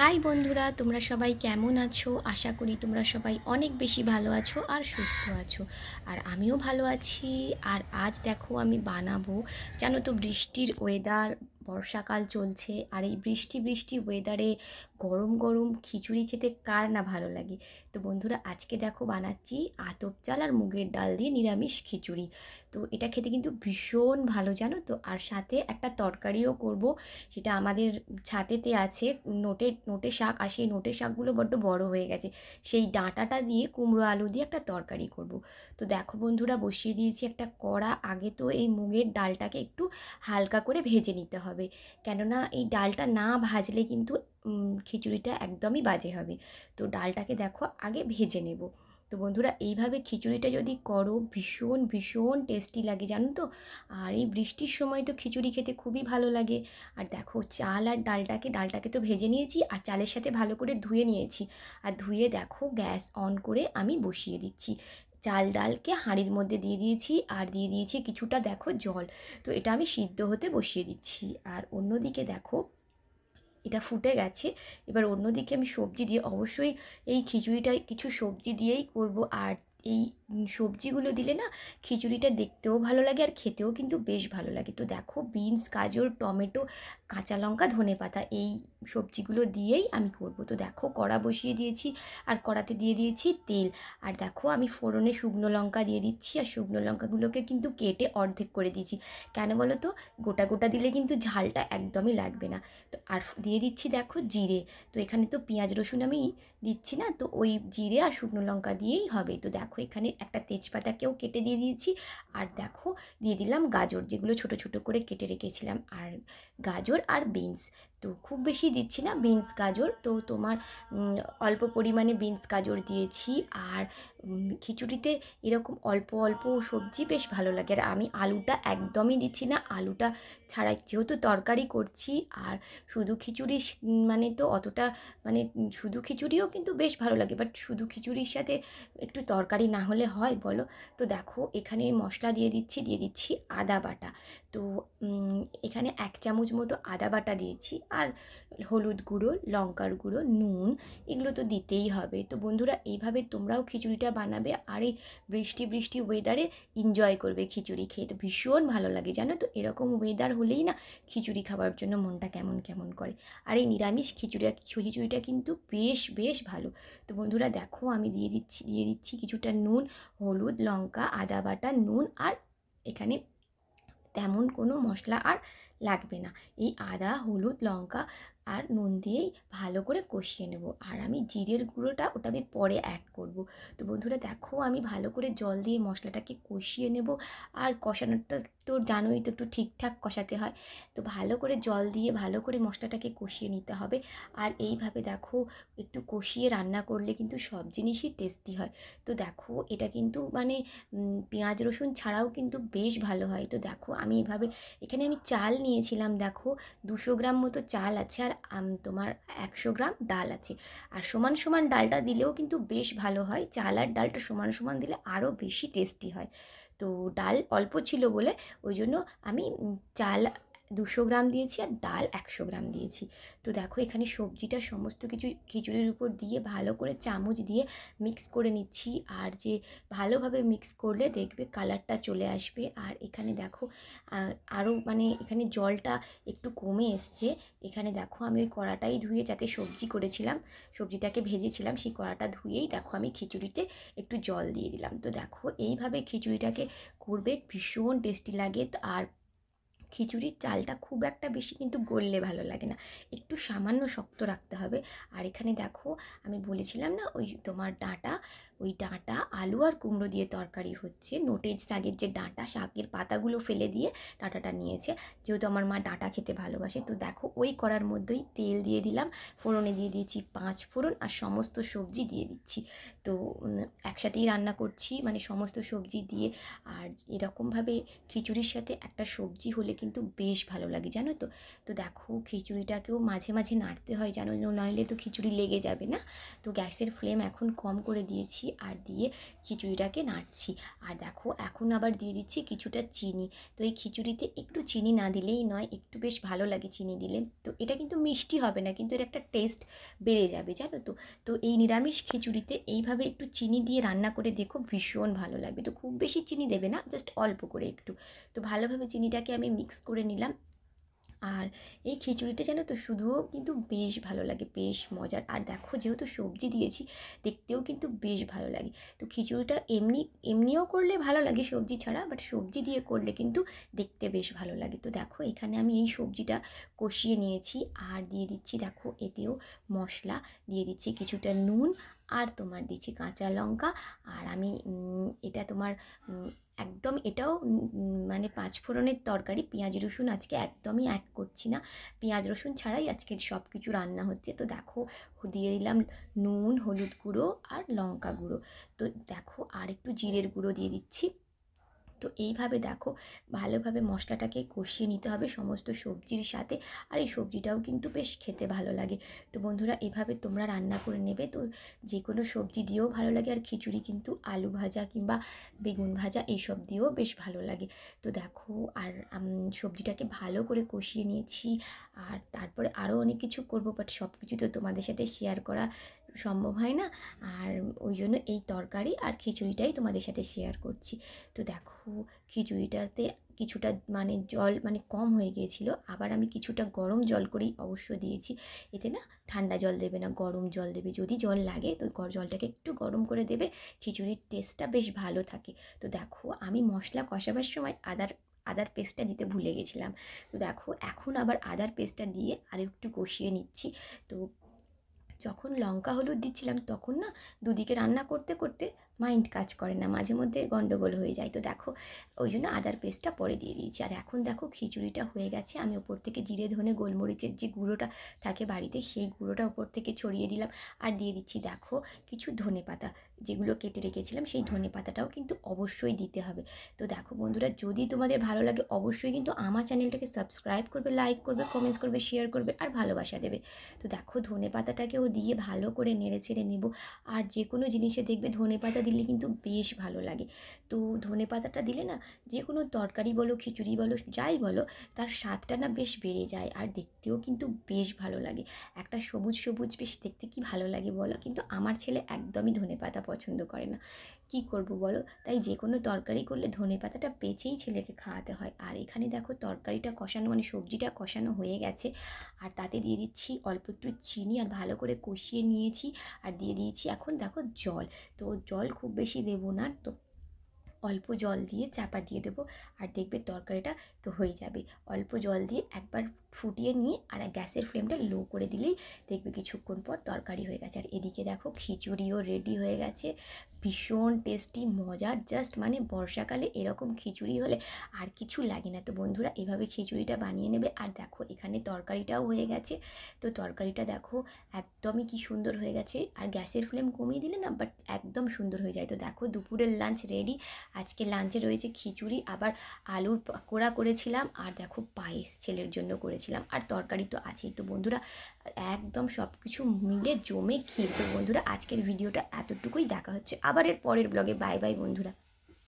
high বন্ধুরা তোমরা সবাই কেমন আছো আশা করি তোমরা সবাই অনেক বেশি ভালো আছো আর সুস্থ আছো আর আমিও ভালো আছি আর আজ দেখো আমি বানাবো জানো তো বৃষ্টির ওয়েদার বর্ষাকাল চলছে আর এই বৃষ্টি বৃষ্টি ওয়েদারে গরম গরম খিচুড়ি খেতে কার না ভালো লাগে তো বন্ধুরা আজকে দেখো বানাচ্ছি আতপ চাল আর মুগের ডাল দিয়ে নিরামিষ খিচুড়ি তো এটা খেতে কিন্তু ভীষণ ভালো জানো তো আর সাথে একটা তরকারিও করব সেটা আমাদের ছাতেতে আছে নোটে নোটে শাক আর সেই নোটে শাকগুলো বড্ড বড় হয়ে গেছে সেই ডাঁটাটা দিয়ে কুমড়ো আলু দিয়ে একটা তরকারি করব তো দেখো বন্ধুরা বসিয়ে দিয়েছি একটা কড়া আগে তো এই মুগের ডালটাকে একটু হালকা করে ভেজে নিতে হবে হবে কেননা এই ডালটা না ভাজলে কিন্তু খিচুড়িটা একদমই বাজে হবে তো ডালটাকে দেখো আগে ভেজে নেব তো বন্ধুরা এইভাবে খিচুড়িটা যদি করো ভীষণ ভীষণ টেস্টি লাগে জানো তো আর এই বৃষ্টির সময় তো খিচুড়ি খেতে খুবই ভালো লাগে আর দেখো চাল আর ডালটাকে ডালটাকে তো ভেজে নিয়েছি আর চালের সাথে ভালো করে ধুয়ে নিয়েছি আর ধুয়ে দেখো গ্যাস অন করে আমি বসিয়ে দিচ্ছি চাল ডালকে হাঁড়ির মধ্যে দিয়ে দিয়েছি আর দিয়ে দিয়েছি কিছুটা দেখো জল তো এটা আমি সিদ্ধ হতে বসিয়ে দিচ্ছি আর অন্যদিকে দেখো এটা ফুটে গেছে এবার অন্যদিকে আমি সবজি দিয়ে অবশ্যই এই খিচুড়িটা কিছু সবজি দিয়েই করব আর এই সবজিগুলো দিলে না খিচুড়িটা দেখতেও ভালো লাগে আর খেতেও কিন্তু বেশ ভালো লাগে তো দেখো বিনস গাজর টমেটো কাঁচা লঙ্কা ধনে পাতা এই সবজিগুলো দিয়েই আমি করব তো দেখো কড়া বসিয়ে দিয়েছি আর কড়াতে দিয়ে দিয়েছি তেল আর দেখো আমি ফোড়নে শুকনো লঙ্কা দিয়ে দিচ্ছি আর শুকনো লঙ্কাগুলোকে কিন্তু কেটে অর্ধেক করে দিয়েছি কেন বলো তো গোটা গোটা দিলে কিন্তু ঝালটা একদমই লাগবে না তো আর দিয়ে দিচ্ছি দেখো জিরে তো এখানে তো পেঁয়াজ রসুন আমি দিচ্ছি না তো ওই জিরে আর শুকনো লঙ্কা দিয়েই হবে তো দেখো এখানে একটা তেজপাতাকেও কেটে দিয়ে দিয়েছি আর দেখো দিয়ে দিলাম গাজর যেগুলো ছোট ছোট করে কেটে রেখেছিলাম আর গাজর আর বিনস তো খুব বেশি দিচ্ছি না বিনস গাজর তো তোমার অল্প পরিমাণে বিনস গাজর দিয়েছি আর খিচুড়িতে এরকম অল্প অল্প সবজি বেশ ভালো লাগে আর আমি আলুটা একদমই দিচ্ছি না আলুটা ছাড়া যেহেতু তরকারি করছি আর শুধু খিচুড়ি মানে তো অতটা মানে শুধু খিচুড়িও কিন্তু বেশ ভালো লাগে বাট শুধু খিচুড়ির সাথে একটু তরকারি না হলে হয় বলো তো দেখো এখানে মশলা দিয়ে দিচ্ছি দিয়ে দিচ্ছি আদা বাটা তো এখানে এক চামচ মতো আদা বাটা দিয়েছি আর হলুদ গুঁড়ো লঙ্কার গুঁড়ো নুন এগুলো তো দিতেই হবে তো বন্ধুরা এইভাবে তোমরাও খিচুড়িটা বানাবে আর এই বৃষ্টি বৃষ্টি ওয়েদারে এনজয় করবে খিচুড়ি খেয়ে তো ভীষণ ভালো লাগে জানো তো এরকম ওয়েদার হলেই না খিচুড়ি খাবার জন্য মনটা কেমন কেমন করে আর এই নিরামিষ খিচুড়ি খিচুড়িটা কিন্তু বেশ বেশ ভালো তো বন্ধুরা দেখো আমি দিয়ে দিচ্ছি দিয়ে দিচ্ছি কিছুটা নুন হলুদ লঙ্কা আদা বাটা নুন আর এখানে তেমন কোনো মশলা আর লাগবে না এই আদা হলুদ লঙ্কা আর নুন দিয়েই ভালো করে কষিয়ে নেব আর আমি জিরের গুঁড়োটা ওটা আমি পরে অ্যাড করব তো বন্ধুরা দেখো আমি ভালো করে জল দিয়ে মশলাটাকে কষিয়ে নেব আর কষানোটা তো জানোই তো একটু ঠিকঠাক কষাতে হয় তো ভালো করে জল দিয়ে ভালো করে মশলাটাকে কষিয়ে নিতে হবে আর এইভাবে দেখো একটু কষিয়ে রান্না করলে কিন্তু সব জিনিসই টেস্টি হয় তো দেখো এটা কিন্তু মানে পেঁয়াজ রসুন ছাড়াও কিন্তু বেশ ভালো হয় তো দেখো আমি এভাবে এখানে আমি চাল নিয়েছিলাম দেখো দুশো গ্রাম মতো চাল আছে আর তোমার একশো গ্রাম ডাল আছে আর সমান সমান ডালটা দিলেও কিন্তু বেশ ভালো হয় চাল আর ডালটা সমান সমান দিলে আরও বেশি টেস্টি হয় তো ডাল অল্প ছিল বলে ওই জন্য আমি চাল দুশো গ্রাম দিয়েছি আর ডাল একশো গ্রাম দিয়েছি তো দেখো এখানে সবজিটা সমস্ত কিছু খিচুড়ির উপর দিয়ে ভালো করে চামচ দিয়ে মিক্স করে নিচ্ছি আর যে ভালোভাবে মিক্স করলে দেখবে কালারটা চলে আসবে আর এখানে দেখো আরও মানে এখানে জলটা একটু কমে এসছে এখানে দেখো আমি ওই কড়াটাই ধুয়ে যাতে সবজি করেছিলাম সবজিটাকে ভেজেছিলাম সেই কড়াটা ধুয়েই দেখো আমি খিচুড়িতে একটু জল দিয়ে দিলাম তো দেখো এইভাবে খিচুড়িটাকে করবে ভীষণ টেস্টি লাগে আর খিচুড়ির চালটা খুব একটা বেশি কিন্তু গললে ভালো লাগে না একটু সামান্য শক্ত রাখতে হবে আর এখানে দেখো আমি বলেছিলাম না ওই তোমার ডাঁটা ওই ডাঁটা আলু আর কুমড়ো দিয়ে তরকারি হচ্ছে নোটেজ শাকের যে ডাঁটা শাকের পাতাগুলো ফেলে দিয়ে ডাঁটাটা নিয়েছে যেহেতু আমার মা ডাঁটা খেতে ভালোবাসে তো দেখো ওই করার মধ্যেই তেল দিয়ে দিলাম ফোড়নে দিয়ে দিয়েছি পাঁচ ফোড়ন আর সমস্ত সবজি দিয়ে দিচ্ছি তো একসাথেই রান্না করছি মানে সমস্ত সবজি দিয়ে আর এরকমভাবে খিচুড়ির সাথে একটা সবজি হলে কিন্তু বেশ ভালো লাগে জানো তো তো দেখো খিচুড়িটাকেও মাঝে মাঝে নাড়তে হয় জানো নইলে তো খিচুড়ি লেগে যাবে না তো গ্যাসের ফ্লেম এখন কম করে দিয়েছি আর দিয়ে খিচুড়িটাকে নাড়ছি আর দেখো এখন আবার দিয়ে দিচ্ছি কিছুটা চিনি তো এই খিচুড়িতে একটু চিনি না দিলেই নয় একটু বেশ ভালো লাগে চিনি দিলে তো এটা কিন্তু মিষ্টি হবে না কিন্তু এর একটা টেস্ট বেড়ে যাবে জানো তো তো এই নিরামিষ খিচুড়িতে এইভাবে এইভাবে একটু চিনি দিয়ে রান্না করে দেখো ভীষণ ভালো লাগবে তো খুব বেশি চিনি দেবে না জাস্ট অল্প করে একটু তো ভালোভাবে চিনিটাকে আমি মিক্স করে নিলাম আর এই খিচুড়িটা জানো তো শুধুও কিন্তু বেশ ভালো লাগে বেশ মজার আর দেখো যেহেতু সবজি দিয়েছি দেখতেও কিন্তু বেশ ভালো লাগে তো খিচুড়িটা এমনি এমনিও করলে ভালো লাগে সবজি ছাড়া বাট সবজি দিয়ে করলে কিন্তু দেখতে বেশ ভালো লাগে তো দেখো এখানে আমি এই সবজিটা কষিয়ে নিয়েছি আর দিয়ে দিচ্ছি দেখো এতেও মশলা দিয়ে দিচ্ছি কিছুটা নুন আর তোমার দিচ্ছি কাঁচা লঙ্কা আর আমি এটা তোমার একদম এটাও মানে পাঁচ ফোড়নের তরকারি পেঁয়াজ রসুন আজকে একদমই অ্যাড করছি না পেঁয়াজ রসুন ছাড়াই আজকে সব কিছু রান্না হচ্ছে তো দেখো দিয়ে দিলাম নুন হলুদ গুঁড়ো আর লঙ্কা গুঁড়ো তো দেখো আর একটু জিরের গুঁড়ো দিয়ে দিচ্ছি তো এইভাবে দেখো ভালোভাবে মশলাটাকে কষিয়ে নিতে হবে সমস্ত সবজির সাথে আর এই সবজিটাও কিন্তু বেশ খেতে ভালো লাগে তো বন্ধুরা এভাবে তোমরা রান্না করে নেবে তো যে কোনো সবজি দিয়েও ভালো লাগে আর খিচুড়ি কিন্তু আলু ভাজা কিংবা বেগুন ভাজা এইসব দিয়েও বেশ ভালো লাগে তো দেখো আর সবজিটাকে ভালো করে কষিয়ে নিয়েছি আর তারপরে আরও অনেক কিছু করবো বাট সব কিছু তো তোমাদের সাথে শেয়ার করা সম্ভব হয় না আর ওই জন্য এই তরকারি আর খিচুড়িটাই তোমাদের সাথে শেয়ার করছি তো দেখো খিচুড়িটাতে কিছুটা মানে জল মানে কম হয়ে গিয়েছিলো আবার আমি কিছুটা গরম জল করেই অবশ্য দিয়েছি এতে না ঠান্ডা জল দেবে না গরম জল দেবে যদি জল লাগে তো জলটাকে একটু গরম করে দেবে খিচুড়ির টেস্টটা বেশ ভালো থাকে তো দেখো আমি মশলা কষাবার সময় আদার আদার পেস্টটা দিতে ভুলে গেছিলাম তো দেখো এখন আবার আদার পেস্টটা দিয়ে আর একটু কষিয়ে নিচ্ছি তো যখন লঙ্কা হলুদ দিচ্ছিলাম তখন না দুদিকে রান্না করতে করতে মাইন্ড কাজ করে না মাঝে মধ্যে গণ্ডগোল হয়ে যায় তো দেখো ওই জন্য আদার পেস্টটা পরে দিয়ে দিয়েছি আর এখন দেখো খিচুড়িটা হয়ে গেছে আমি ওপর থেকে জিরে ধনে গোলমরিচের যে গুঁড়োটা থাকে বাড়িতে সেই গুঁড়োটা ওপর থেকে ছড়িয়ে দিলাম আর দিয়ে দিচ্ছি দেখো কিছু ধনে পাতা যেগুলো কেটে রেখেছিলাম সেই ধনে পাতাটাও কিন্তু অবশ্যই দিতে হবে তো দেখো বন্ধুরা যদি তোমাদের ভালো লাগে অবশ্যই কিন্তু আমার চ্যানেলটাকে সাবস্ক্রাইব করবে লাইক করবে কমেন্টস করবে শেয়ার করবে আর ভালোবাসা দেবে তো দেখো ধনে পাতাটাকেও দিয়ে ভালো করে নেড়ে ছেড়ে নেব আর যে কোনো জিনিসে দেখবে ধনে পাতা দিলে কিন্তু বেশ ভালো লাগে তো ধনে পাতাটা দিলে না যে কোনো তরকারি বলো খিচুড়ি বলো যাই বলো তার স্বাদটা না বেশ বেড়ে যায় আর দেখতেও কিন্তু বেশ ভালো লাগে একটা সবুজ সবুজ বেশ দেখতে কি ভালো লাগে বলো কিন্তু আমার ছেলে একদমই ধনে পাতা পছন্দ করে না কি করব বলো তাই যে কোনো তরকারি করলে ধনে পাতাটা পেঁচেই ছেলেকে খাওয়াতে হয় আর এখানে দেখো তরকারিটা কষানো মানে সবজিটা কষানো হয়ে গেছে আর তাতে দিয়ে দিচ্ছি অল্প একটু চিনি আর ভালো করে কষিয়ে নিয়েছি আর দিয়ে দিয়েছি এখন দেখো জল তো জল খুব বেশি দেব না তো অল্প জল দিয়ে চাপা দিয়ে দেবো আর দেখবে তরকারিটা তো হয়ে যাবে অল্প জল দিয়ে একবার ফুটিয়ে নিয়ে আর গ্যাসের ফ্লেমটা লো করে দিলেই দেখবে কিছুক্ষণ পর তরকারি হয়ে গেছে আর এদিকে দেখো খিচুড়িও রেডি হয়ে গেছে ভীষণ টেস্টি মজার জাস্ট মানে বর্ষাকালে এরকম খিচুড়ি হলে আর কিছু লাগে না তো বন্ধুরা এভাবে খিচুড়িটা বানিয়ে নেবে আর দেখো এখানে তরকারিটাও হয়ে গেছে তো তরকারিটা দেখো একদমই কি সুন্দর হয়ে গেছে আর গ্যাসের ফ্লেম কমিয়ে দিলে না বাট একদম সুন্দর হয়ে যায় তো দেখো দুপুরের লাঞ্চ রেডি আজকে লাঞ্চে রয়েছে খিচুড়ি আবার আলুর পাকোড়া করেছিলাম আর দেখো পায়েস ছেলের জন্য করেছিলাম আর তরকারি তো আছেই তো বন্ধুরা একদম সব কিছু মিলে জমে খেয়ে তো বন্ধুরা আজকের ভিডিওটা এতটুকুই দেখা হচ্ছে আবার এর পরের ব্লগে বাই বাই বন্ধুরা